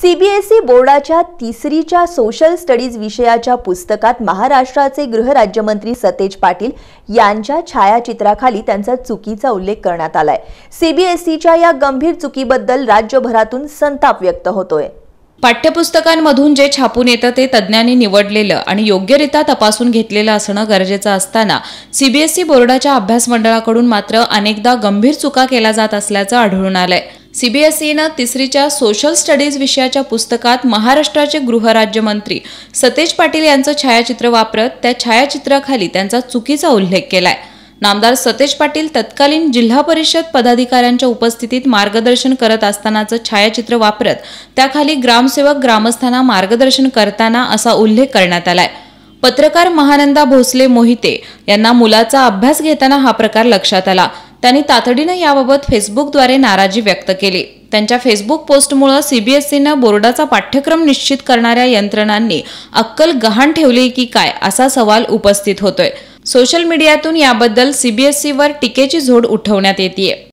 CBSE बोर्डाच्या तिसरीच्या social studies विषयाच्या पुस्तकात महाराष्ट्राचे गृहराज्यमंत्री सतेज पाटील यांच्या छायाचित्राखाली त्यांचा चुकीचा उल्लेख करण्यात आलाय सीबीएसईच्या या गंभीर चुकीबद्दल राज्यभरातून संताप व्यक्त होतोय पाठ्यपुस्तकांमधून जे छापून येतं ते तज्ज्ञांनी निवडलेलं आणि योग्यरित्या तपासून घेतलेलं असणं गरजेचं असताना सीबीएसई बोर्डाच्या अभ्यास मंडळाकडून मात्र अनेकदा गंभीर चुका केल्या जात असल्याचं आढळून आलंय सीबीएसईनं तिसरीच्या सोशल स्टडीज विषयाच्या पुस्तकात महाराष्ट्राचे गृहराज्यमंत्री सतेज पाटील यांचं छायाचित्र वापरत त्या छायाचित्राखाली त्यांचा चुकीचा उल्लेख केलाय नामदार सतेज पाटील तत्कालीन जिल्हा परिषद पदाधिकाऱ्यांच्या उपस्थितीत मार्गदर्शन करत असतानाचं छायाचित्र वापरत त्याखाली ग्रामसेवक ग्रामस्थांना मार्गदर्शन करताना असा उल्लेख करण्यात आलाय पत्रकार महानंदा भोसले मोहिते यांना मुलाचा अभ्यास घेताना हा प्रकार लक्षात आला त्यांनी तातडीनं याबाबत फेसबुकद्वारे नाराजी व्यक्त केली त्यांच्या फेसबुक पोस्टमुळे सीबीएसईनं बोर्डाचा पाठ्यक्रम निश्चित करणाऱ्या यंत्रणांनी अक्कल गहाण ठेवली की काय असा सवाल उपस्थित होतोय सोशल मीडियातून याबद्दल सीबीएसईवर टीकेची झोड उठवण्यात येते